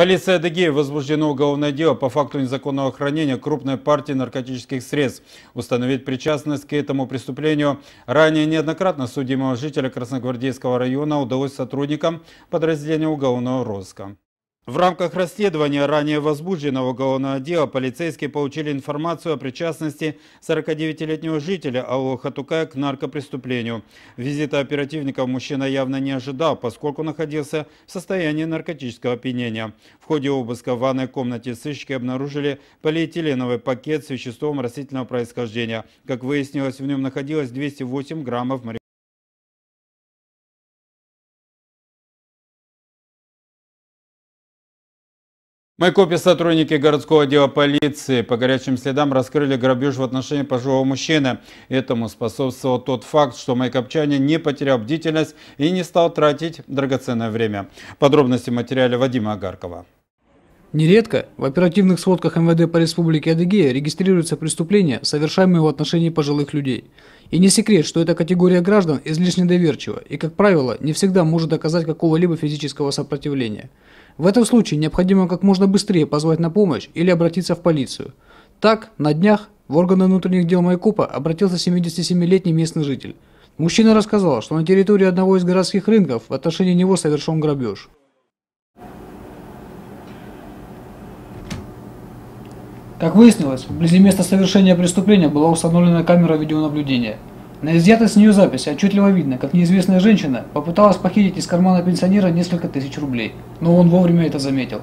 Полиция Адыгеи возбуждено уголовное дело по факту незаконного хранения крупной партии наркотических средств. Установить причастность к этому преступлению ранее неоднократно судимого жителя Красногвардейского района удалось сотрудникам подразделения уголовного розыска. В рамках расследования ранее возбужденного уголовного дела полицейские получили информацию о причастности 49-летнего жителя Алло Хатукая к наркопреступлению. Визита оперативников мужчина явно не ожидал, поскольку находился в состоянии наркотического опьянения. В ходе обыска в ванной комнате сыщики обнаружили полиэтиленовый пакет с веществом растительного происхождения. Как выяснилось, в нем находилось 208 граммов марихуаны. Майкопе сотрудники городского отдела полиции по горячим следам раскрыли грабеж в отношении пожилого мужчины. Этому способствовал тот факт, что майкопчанин не потерял бдительность и не стал тратить драгоценное время. Подробности в материале Вадима Агаркова. Нередко в оперативных сводках МВД по Республике Адыгея регистрируются преступления, совершаемые в отношении пожилых людей. И не секрет, что эта категория граждан излишне доверчива и, как правило, не всегда может оказать какого-либо физического сопротивления. В этом случае необходимо как можно быстрее позвать на помощь или обратиться в полицию. Так, на днях в органы внутренних дел Майкопа обратился 77-летний местный житель. Мужчина рассказал, что на территории одного из городских рынков в отношении него совершен грабеж. Как выяснилось, вблизи места совершения преступления была установлена камера видеонаблюдения. На изъятой с нее записи отчетливо видно, как неизвестная женщина попыталась похитить из кармана пенсионера несколько тысяч рублей, но он вовремя это заметил.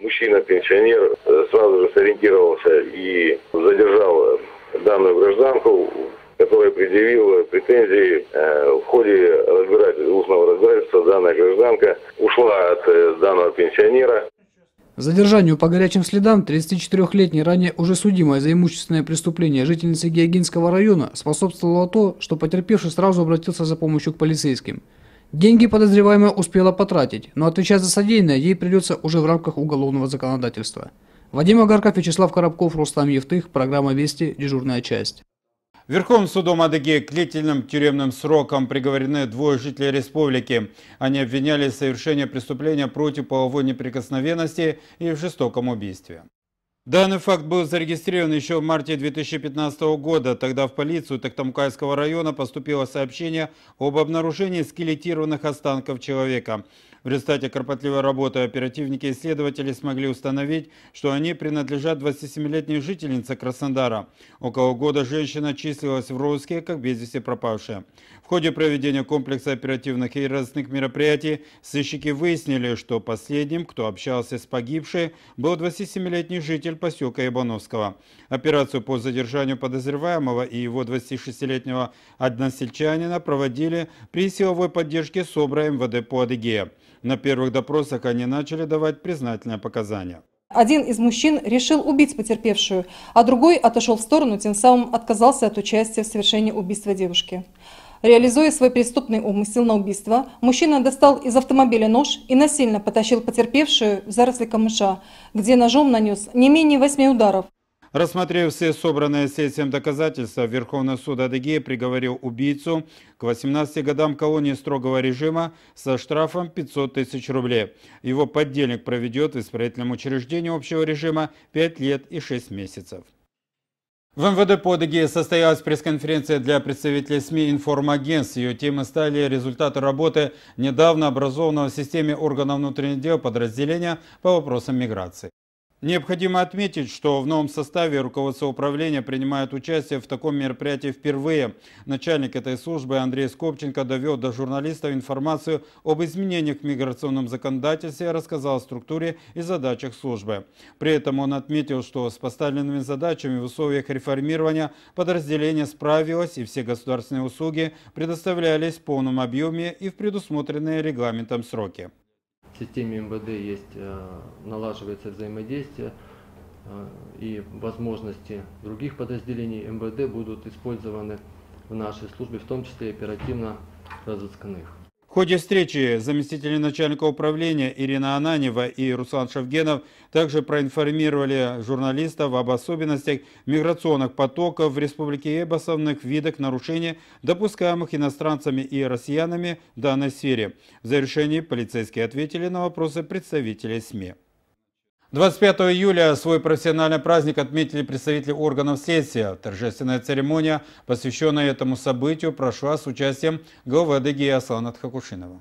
Мужчина-пенсионер сразу же сориентировался и задержал данную гражданку, которая предъявила претензий э, в ходе разбирательства, устного разбирательства данная гражданка ушла от э, данного пенсионера. Задержанию по горячим следам 34-летней, ранее уже судимой за имущественное преступление жительницы Геогинского района способствовало то, что потерпевший сразу обратился за помощью к полицейским. Деньги подозреваемая успела потратить, но отвечать за содеянное ей придется уже в рамках уголовного законодательства. Вадим Агарков, Вячеслав Коробков, Рустам Евтых, программа «Вести», дежурная часть. Верховным судом Адыгеи к длительным тюремным срокам приговорены двое жителей республики. Они обвинялись в совершении преступления против половой неприкосновенности и в жестоком убийстве. Данный факт был зарегистрирован еще в марте 2015 года. Тогда в полицию Токтамкайского района поступило сообщение об обнаружении скелетированных останков человека. В результате кропотливой работы оперативники и следователи смогли установить, что они принадлежат 27-летней жительнице Краснодара. Около года женщина числилась в розыске как без вести пропавшая. В ходе проведения комплекса оперативных и разных мероприятий сыщики выяснили, что последним, кто общался с погибшей, был 27-летний житель поселка Ябановского. Операцию по задержанию подозреваемого и его 26-летнего односельчанина проводили при силовой поддержке СОБРа МВД по Адыгее. На первых допросах они начали давать признательные показания. Один из мужчин решил убить потерпевшую, а другой отошел в сторону, тем самым отказался от участия в совершении убийства девушки. Реализуя свой преступный умысел на убийство, мужчина достал из автомобиля нож и насильно потащил потерпевшую в заросли камыша, где ножом нанес не менее восьми ударов. Рассмотрев все собранные следствием доказательства, Верховный суд Адыгеи приговорил убийцу к 18 годам колонии строгого режима со штрафом 500 тысяч рублей. Его поддельник проведет в исправительном учреждении общего режима 5 лет и 6 месяцев. В МВД по Адыгее состоялась пресс-конференция для представителей СМИ информагентств. Ее темой стали результаты работы недавно образованного в системе органов внутренних дел подразделения по вопросам миграции. Необходимо отметить, что в новом составе руководство управления принимает участие в таком мероприятии впервые. Начальник этой службы Андрей Скопченко довел до журналистов информацию об изменениях в миграционном законодательстве, и рассказал о структуре и задачах службы. При этом он отметил, что с поставленными задачами в условиях реформирования подразделение справилось и все государственные услуги предоставлялись в полном объеме и в предусмотренные регламентом сроки в системе МВД есть, э, налаживается взаимодействие э, и возможности других подразделений МВД будут использованы в нашей службе, в том числе оперативно разысканных. В ходе встречи заместители начальника управления Ирина Ананева и Руслан Шевгенов также проинформировали журналистов об особенностях миграционных потоков в Республике и обоснованных видах нарушений, допускаемых иностранцами и россиянами в данной сфере. В завершении полицейские ответили на вопросы представителей СМИ. 25 июля свой профессиональный праздник отметили представители органов следствия. Торжественная церемония, посвященная этому событию, прошла с участием главы Гея Аслана Тхакушинова.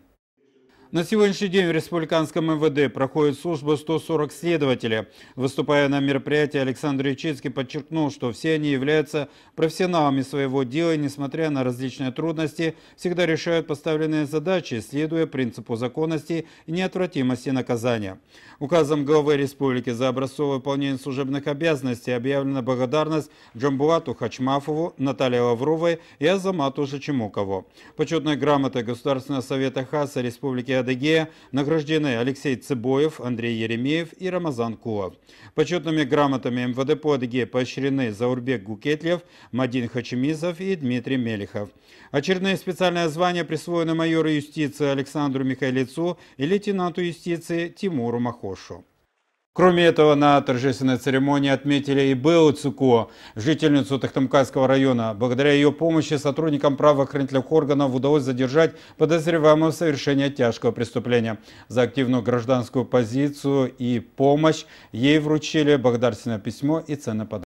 На сегодняшний день в Республиканском МВД проходит служба 140 следователей. Выступая на мероприятии, Александр Ячицкий подчеркнул, что все они являются профессионалами своего дела и, несмотря на различные трудности, всегда решают поставленные задачи, следуя принципу законности и неотвратимости наказания. Указом главы республики за образцовое выполнение служебных обязанностей объявлена благодарность Джамбулату Хачмафову, Наталье Лавровой и Азамату Шачемукову. Почетной грамотой Государственного совета ХАСа Республики Адыгея награждены Алексей Цыбоев, Андрей Еремеев и Рамазан Кулов. Почетными грамотами МВД по Адыгее поощрены Заурбек Гукетлев, Мадин Хачемизов и Дмитрий Мелихов. Очередные специальные звания присвоены майору юстиции Александру Михайлицу и лейтенанту юстиции Тимуру Махошу. Кроме этого, на торжественной церемонии отметили и Бео Цуко, жительницу Тахтамкайского района. Благодаря ее помощи сотрудникам правоохранительных органов удалось задержать подозреваемого в совершении тяжкого преступления. За активную гражданскую позицию и помощь ей вручили благодарственное письмо и ценный подарок.